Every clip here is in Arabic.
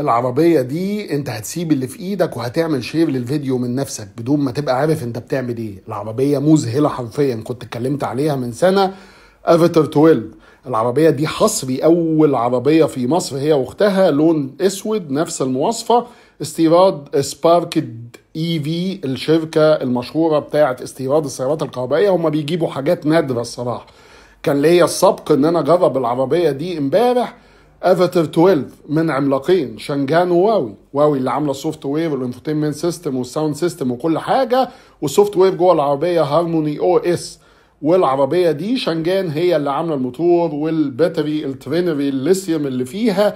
العربية دي انت هتسيب اللي في ايدك وهتعمل شير للفيديو من نفسك بدون ما تبقى عارف انت بتعمل ايه العربية مذهلة حرفيا كنت اتكلمت عليها من سنة افاتر 12 العربية دي حصري اول عربية في مصر هي واختها لون اسود نفس المواصفة استيراد سباركد اي في الشركة المشهورة بتاعة استيراد السيارات الكهربائية هما بيجيبوا حاجات نادرة الصراحة كان ليا السبق ان انا اجرب العربية دي امبارح افاتر 12 من عملاقين شنجان وواوي واوي اللي عامله السوفت وير والانفوتينمنت سيستم والساوند سيستم وكل حاجه والسوفت وير جوه العربيه هارموني او اس والعربيه دي شنجان هي اللي عامله الموتور والباتري الترينري الليثيوم اللي فيها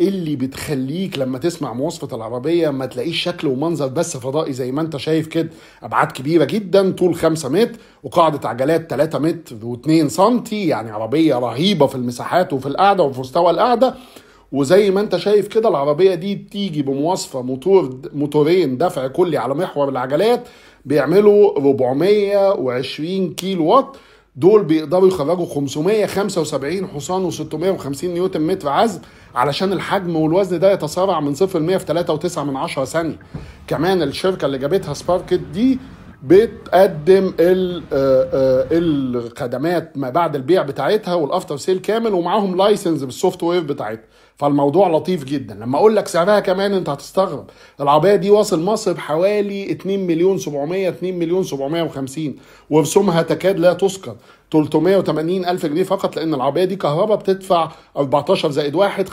اللي بتخليك لما تسمع مواصفة العربية ما تلاقيش شكل ومنظر بس فضائي زي ما انت شايف كده ابعاد كبيرة جدا طول 5 متر وقاعدة عجلات 3 متر و2 سنتي يعني عربية رهيبة في المساحات وفي القعدة وفي مستوى القعدة وزي ما انت شايف كده العربية دي بتيجي بمواصفة موتور موتورين دفع كلي على محور العجلات بيعملوا 420 كيلو وات دول بيقدروا يخرجوا 575 حصان و650 نيوتن متر عزم علشان الحجم والوزن ده يتسارع من 0 ل 100 في 3.9 من 10 ثانيه كمان الشركه اللي جابتها سباركت دي بتقدم آه، آه، الخدمات ما بعد البيع بتاعتها والافتر سيل كامل ومعاهم لايسنس بالسوفت وير بتاعتها فالموضوع لطيف جدا لما اقول لك سعرها كمان انت هتستغرب العربيه دي واصل مصر بحوالي 2 مليون 700 2 مليون 750 ورسومها تكاد لا تذكر 380 الف جنيه فقط لان العربيه دي كهرباء بتدفع 14 زائد 1 15%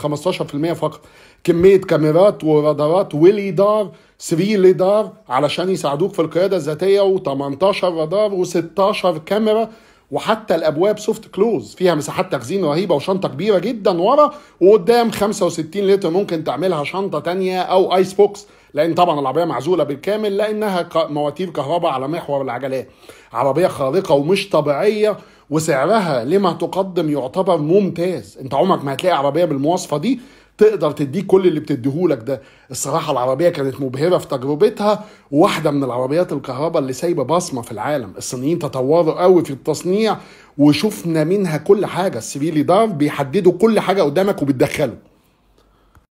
فقط كميه كاميرات ورادارات وليدار 3 ليدار علشان يساعدوك في القياده الذاتيه و18 رادار و16 كاميرا وحتى الابواب سوفت كلوز فيها مساحات تخزين رهيبه وشنطه كبيره جدا ورا وقدام 65 لتر ممكن تعملها شنطه تانية او ايس بوكس لان طبعا العربيه معزوله بالكامل لانها مواتير كهرباء على محور العجلات عربيه خارقه ومش طبيعيه وسعرها لما تقدم يعتبر ممتاز انت عمرك ما هتلاقي عربيه بالمواصفه دي تقدر تديك كل اللي بتديهولك ده الصراحة العربية كانت مبهرة في تجربتها واحدة من العربيات الكهرباء اللي سايبة بصمة في العالم الصينيين تطوروا قوي في التصنيع وشفنا منها كل حاجة السبيلي دار بيحددوا كل حاجة قدامك وبتدخله